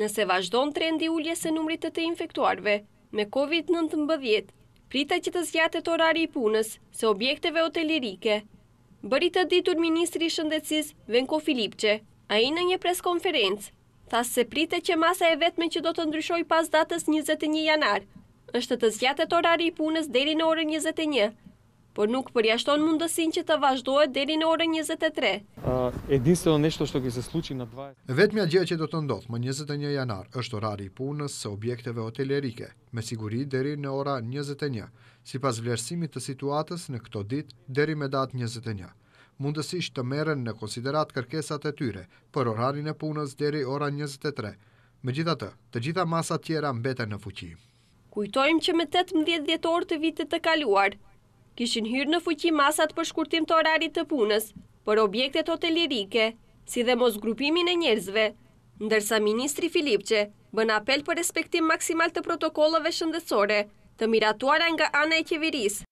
nëse vazhdon trendi ullje se numrit të të infektuarve me COVID-19, prita që të zjatët orari i punës se objekteve hotelirike. Bërit të ditur Ministri Shëndecis Venko Filipqe, a i në një preskonferencë, thasë se prite që masa e vetme që do të ndryshoj pas datës 21 janar, është të zjatët orari i punës deri në orën 21 janar, por nuk përjashton mundësin që të vazhdojë deri në orën 23. Vetëmja gjë që do të ndodhë më 21 janar është orari punës së objekteve hotelerike, me siguri deri në ora 21, si pas vlerësimit të situatës në këto dit deri me datë 21. Mundësisht të meren në konsiderat kërkesat e tyre për orarin e punës deri ora 23. Me gjitha të, të gjitha masat tjera mbeten në fuqim. Kujtojmë që me 18 djetor të vitit të kaluar, kishin hyrë në fuqi masat për shkurtim të orarit të punës, për objektet hotelirike, si dhe mos grupimin e njerëzve, ndërsa Ministri Filipqe bën apel për respektim maksimal të protokollove shëndësore të miratuara nga ana e qeverisë.